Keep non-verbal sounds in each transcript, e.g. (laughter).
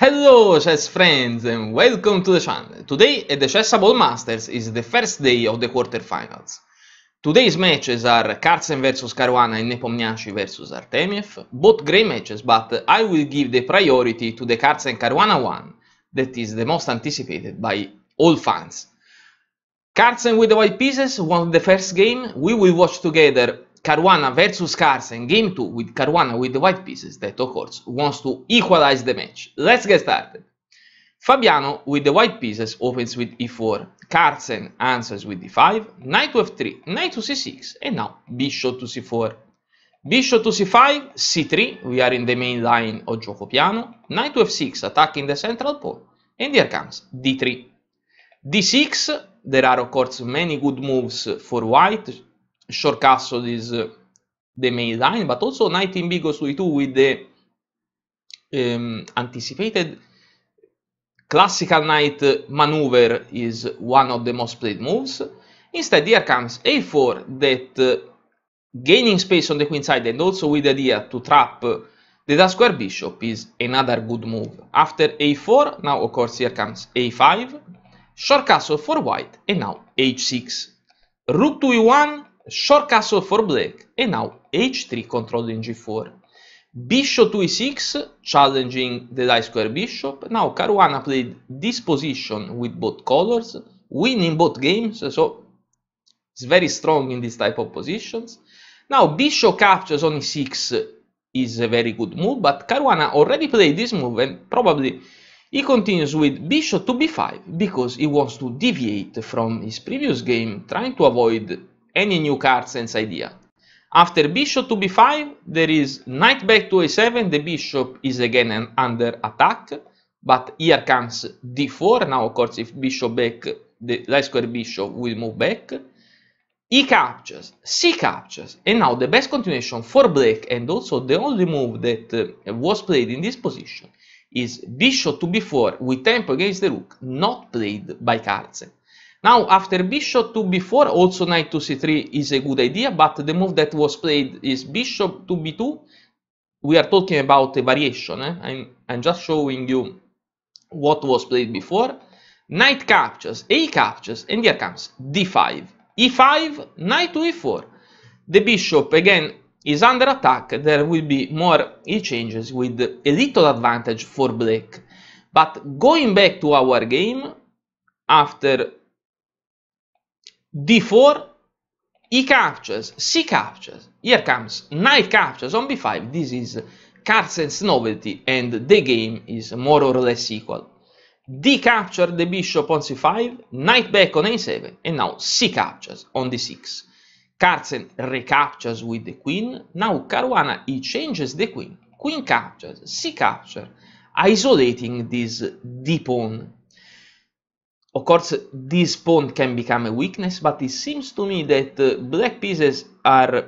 Hello chess friends and welcome to the channel. Today at the Chessable Masters is the first day of the quarterfinals. Today's matches are Carlsen vs Caruana and Nepomniachtchi vs Artemiev, both great matches but I will give the priority to the Carlsen Caruana one that is the most anticipated by all fans. Carlsen with the white pieces won the first game, we will watch together Caruana versus Cars game 2 with Caruana with the white pieces that of course wants to equalize the match. Let's get started. Fabiano with the white pieces opens with e4, Carlsen answers with d5, knight to f3, knight to c6, and now bishop to c4. Bishop to c5, c3, we are in the main line of gioco piano, knight to f6 attacking the central pole. and here comes d3. d6, there are of course many good moves for white, short castle is uh, the main line, but also knight in b goes to e2 with the um, anticipated classical knight maneuver is one of the most played moves. Instead, here comes a4 that uh, gaining space on the queen side and also with the idea to trap the dark square bishop is another good move. After a4, now of course here comes a5, short castle for white and now h6. Rook to e1, short castle for black and now h3 controlling g4 bishop to e6 challenging the light square bishop now caruana played this position with both colors winning both games so it's very strong in this type of positions now bishop captures on e6 is a very good move but caruana already played this move and probably he continues with bishop to b5 because he wants to deviate from his previous game trying to avoid any new card sense idea. After bishop to b5, there is knight back to a7, the bishop is again under attack, but here comes d4, now of course if bishop back, the light square bishop will move back. E captures, C captures, and now the best continuation for black and also the only move that uh, was played in this position is bishop to b4 with tempo against the rook, not played by Carlsen. Now, after bishop to b4, also knight to c3 is a good idea, but the move that was played is bishop to b2. We are talking about a variation. Eh? I'm, I'm just showing you what was played before. Knight captures, a captures, and here comes d5. e5, knight to e4. The bishop, again, is under attack. There will be more e-changes with a little advantage for black. But going back to our game, after d4 e captures c captures here comes knight captures on b5 this is Carlsen's novelty and the game is more or less equal d capture the bishop on c5 knight back on a7 and now c captures on d6 Carlsen recaptures with the queen now Caruana he changes the queen queen captures c capture isolating this d pawn of course, this pawn can become a weakness, but it seems to me that uh, black pieces are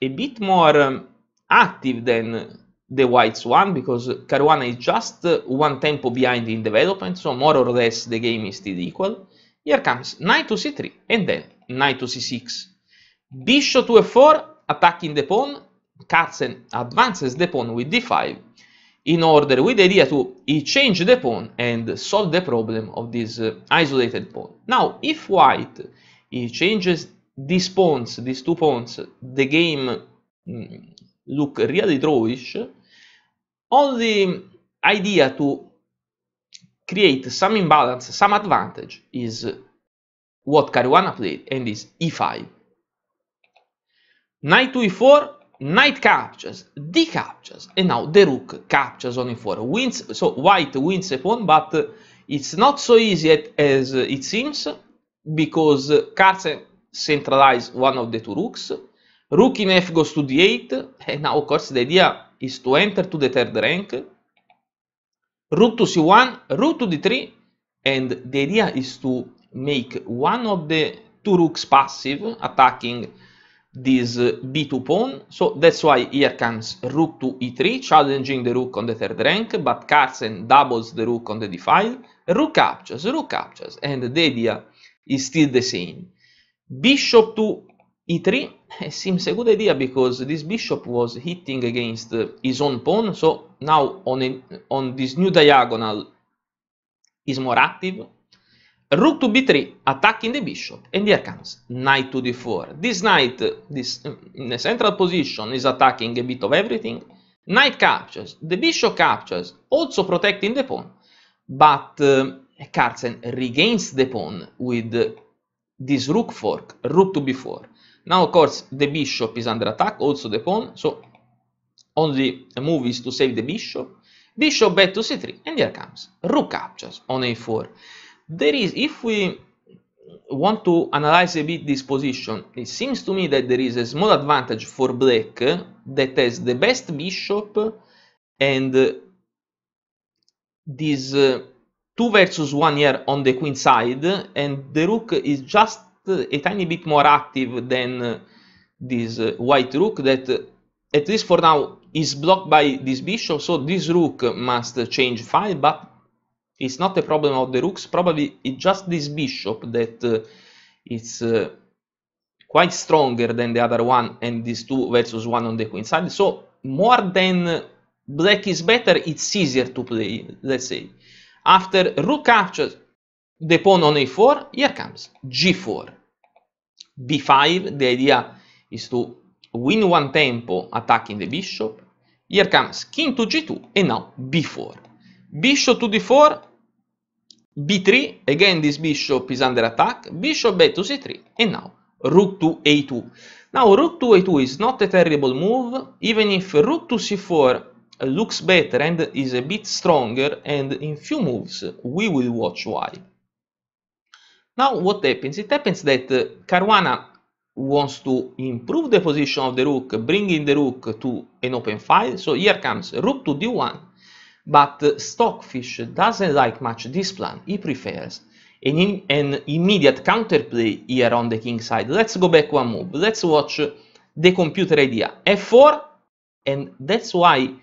a bit more um, active than the whites one, because Caruana is just uh, one tempo behind in development, so more or less the game is still equal. Here comes knight to c3, and then knight to c6. Bishop to f4, attacking the pawn, Katzen advances the pawn with d5, in order with the idea to change the pawn and solve the problem of this uh, isolated pawn. Now, if white he changes these pawns, these two pawns, the game mm, look really drawish, all the idea to create some imbalance, some advantage is what Caruana played and is e5. Knight to e4 knight captures, d captures, and now the rook captures on e4. Wins, so white wins a pawn, but it's not so easy as it seems, because Carlsen centralized one of the two rooks. Rook in f goes to d8, and now of course the idea is to enter to the third rank. Rook to c1, rook to d3, and the idea is to make one of the two rooks passive, attacking this uh, b2 pawn. So that's why here comes rook to e3, challenging the rook on the third rank, but Carlsen doubles the rook on the d file, Rook captures, rook captures, and the idea is still the same. Bishop to e3 (laughs) seems a good idea because this bishop was hitting against uh, his own pawn, so now on, a, on this new diagonal is more active, Rook to b3, attacking the bishop, and here comes knight to d4. This knight, this in the central position, is attacking a bit of everything. Knight captures, the bishop captures, also protecting the pawn, but uh, Carlsen regains the pawn with this rook fork, rook to b4. Now, of course, the bishop is under attack, also the pawn, so only move is to save the bishop. Bishop back to c3, and here comes rook captures on a4 there is if we want to analyze a bit this position it seems to me that there is a small advantage for black that has the best bishop and this uh, 2 versus 1 here on the queen side and the rook is just a tiny bit more active than uh, this uh, white rook that uh, at least for now is blocked by this bishop so this rook must change file but it's not a problem of the rooks, probably it's just this bishop that uh, it's uh, quite stronger than the other one and these two versus one on the queen side. So more than uh, black is better, it's easier to play, let's say. After rook captures the pawn on a4, here comes g4, b5, the idea is to win one tempo attacking the bishop. Here comes king to g2 and now b4 bishop to d4, b3, again this bishop is under attack, bishop b to c3, and now rook to a2. Now rook to a2 is not a terrible move, even if rook to c4 looks better and is a bit stronger, and in few moves we will watch why. Now what happens? It happens that uh, Caruana wants to improve the position of the rook, bringing the rook to an open file, so here comes rook to d1, but the stockfish doesn't like much this plan, he prefers an, an immediate counterplay here on the king side. Let's go back one move, let's watch the computer idea. f4, and that's why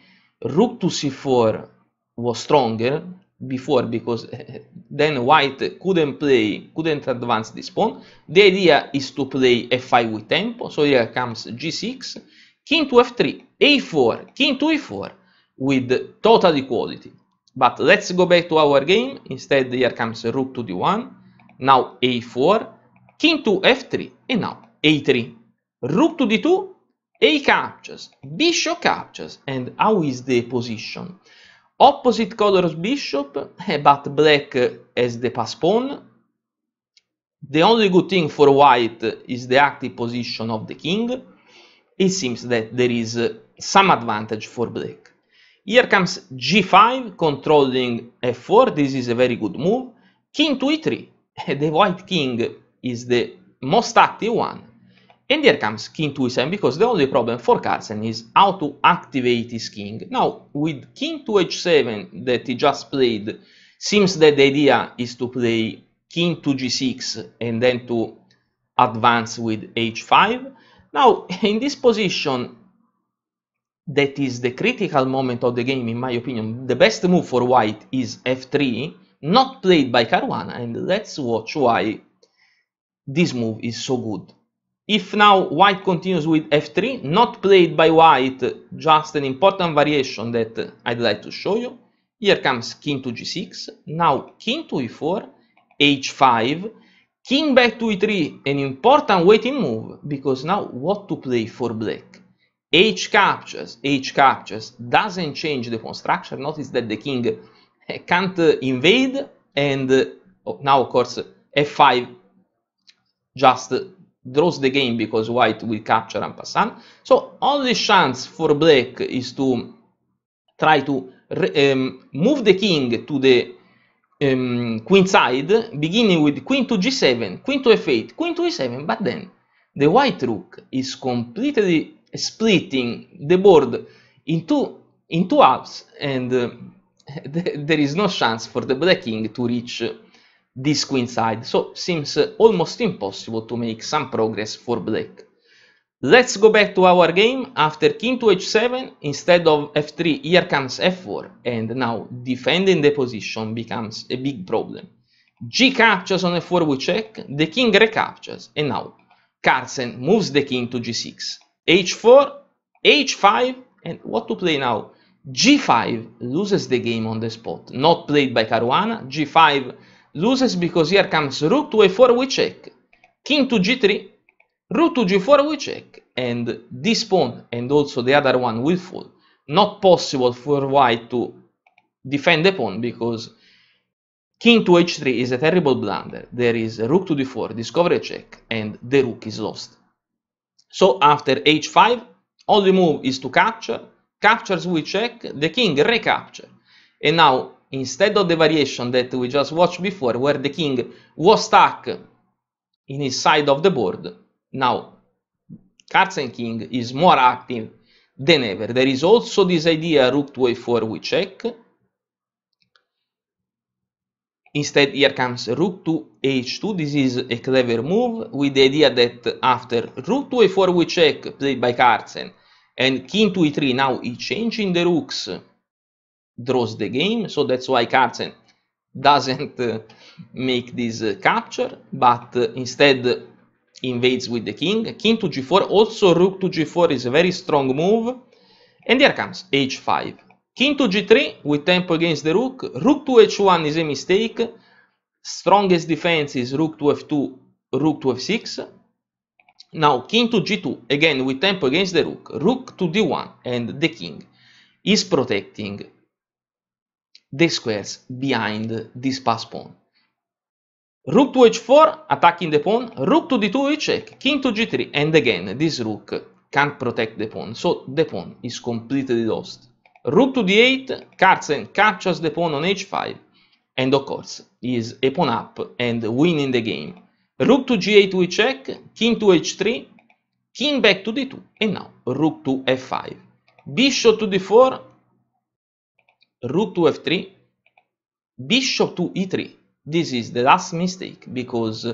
rook to c4 was stronger before because (laughs) then white couldn't play couldn't advance this pawn the idea is to play f5 with tempo so here comes g6 king to f3 a4 king to e4 with total equality. But let's go back to our game. Instead, here comes rook to d1, now a4, king to f3, and now a3. Rook to d2, a captures, bishop captures, and how is the position? Opposite colors bishop, eh, but black has the pass pawn. The only good thing for white is the active position of the king. It seems that there is eh, some advantage for black. Here comes g5, controlling f4. This is a very good move. King to e3. (laughs) the white king is the most active one. And here comes king to e7 because the only problem for Carlsen is how to activate his king. Now, with king to h7 that he just played, seems that the idea is to play king to g6 and then to advance with h5. Now, (laughs) in this position, that is the critical moment of the game, in my opinion. The best move for white is f3, not played by Caruana, and let's watch why this move is so good. If now white continues with f3, not played by white, just an important variation that I'd like to show you. Here comes king to g6, now king to e4, h5, king back to e3, an important waiting move, because now what to play for black? h captures, h captures doesn't change the pawn structure. Notice that the king eh, can't invade and oh, now of course f5 just draws the game because white will capture and pass on. So only chance for black is to try to um, move the king to the um, queen side, beginning with queen to g7, queen to f8, queen to e7, but then the white rook is completely splitting the board into into halves and uh, (laughs) th there is no chance for the black king to reach this queen side so seems almost impossible to make some progress for black let's go back to our game after king to h7 instead of f3 here comes f4 and now defending the position becomes a big problem g captures on f4 we check the king recaptures and now carlsen moves the king to g6 h4 h5 and what to play now g5 loses the game on the spot not played by caruana g5 loses because here comes rook to a4 we check king to g3 rook to g4 we check and this pawn and also the other one will fall not possible for white to defend the pawn because king to h3 is a terrible blunder there is rook to d4 discovery check and the rook is lost so after h5, all the move is to capture, captures we check, the king recapture. And now, instead of the variation that we just watched before, where the king was stuck in his side of the board, now Carlsen king is more active than ever. There is also this idea rook to a4 we check, Instead, here comes rook to h2. This is a clever move with the idea that after rook to a4 we check played by Carlsen and king to e3 now he's changing the rooks draws the game so that's why Carlsen doesn't uh, make this uh, capture but uh, instead invades with the king king to g4 also rook to g4 is a very strong move and here comes h5 King to g3 with tempo against the rook. Rook to h1 is a mistake. Strongest defense is rook to f2, rook to f6. Now king to g2 again with tempo against the rook. Rook to d1 and the king is protecting the squares behind this pass pawn. Rook to h4 attacking the pawn. Rook to d2 check. King to g3 and again this rook can't protect the pawn. So the pawn is completely lost. Rook to d8, Carlsen captures the pawn on h5, and of course, is a pawn up and winning the game. Rook to g8 we check, king to h3, king back to d2, and now rook to f5. Bishop to d4, rook to f3, bishop to e3. This is the last mistake, because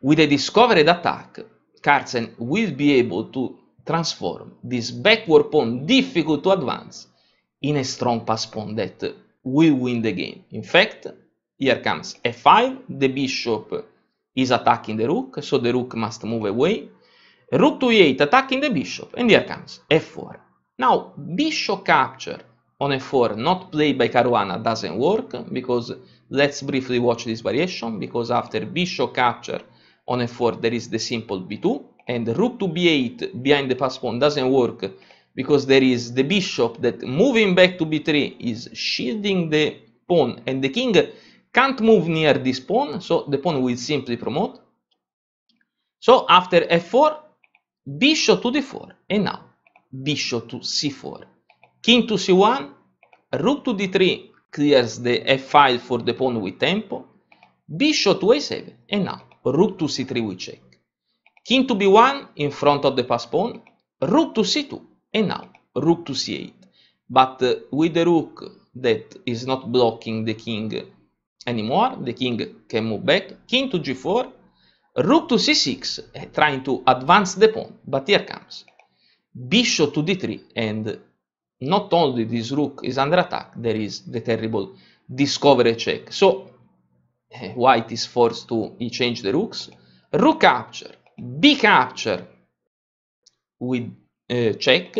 with a discovered attack, Carlsen will be able to transform this backward pawn difficult to advance in a strong pass pawn that will win the game. In fact, here comes f5, the bishop is attacking the rook, so the rook must move away. Rook to e8 attacking the bishop, and here comes f4. Now, bishop capture on f4 not played by Caruana doesn't work, because let's briefly watch this variation, because after bishop capture on f4 there is the simple b2, and rook to b8 behind the pass pawn doesn't work because there is the bishop that moving back to b3 is shielding the pawn and the king can't move near this pawn so the pawn will simply promote so after f4 bishop to d4 and now bishop to c4 king to c1 rook to d3 clears the f file for the pawn with tempo bishop to a7 and now rook to c3 with check king to b1 in front of the pass pawn rook to c2 and now rook to c8 but uh, with the rook that is not blocking the king anymore the king can move back king to g4 rook to c6 uh, eh, trying to advance the pawn but here comes bishop to d3 and not only this rook is under attack there is the terrible discovery check so uh, white is forced to change the rooks rook capture b capture with uh, check,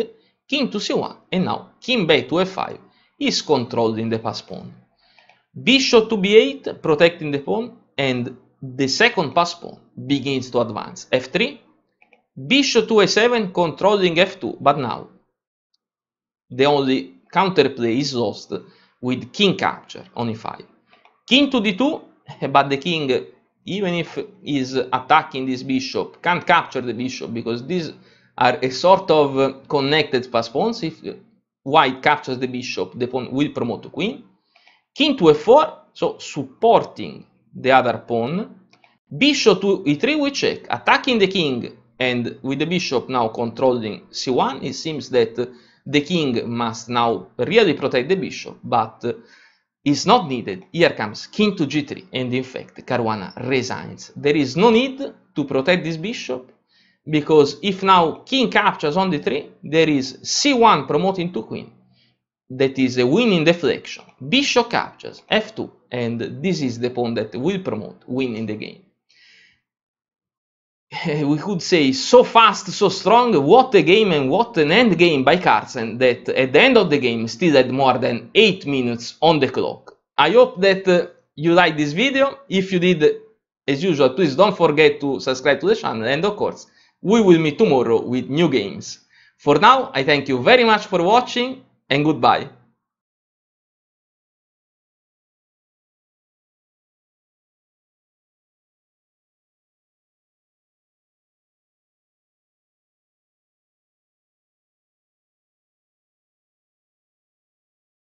king to c1, and now king b to f5 is controlling the pass pawn. Bishop to b8, protecting the pawn, and the second pass pawn begins to advance. f3, bishop to a7, controlling f2, but now the only counterplay is lost with king capture on e5. King to d2, (laughs) but the king, even if is attacking this bishop, can't capture the bishop because this are a sort of uh, connected pass pawns. If uh, white captures the bishop, the pawn will promote to queen. King to f4, so supporting the other pawn. Bishop to e3, we check, attacking the king, and with the bishop now controlling c1, it seems that uh, the king must now really protect the bishop, but it's not needed. Here comes king to g3, and in fact, Caruana resigns. There is no need to protect this bishop, because if now king captures on d3 there is c1 promoting to queen that is a winning deflection bishop captures f2 and this is the pawn that will promote winning the game (laughs) we could say so fast so strong what a game and what an end game by Carlsen that at the end of the game still had more than 8 minutes on the clock i hope that uh, you like this video if you did as usual please don't forget to subscribe to the channel and of course we will meet tomorrow with new games. For now, I thank you very much for watching and goodbye.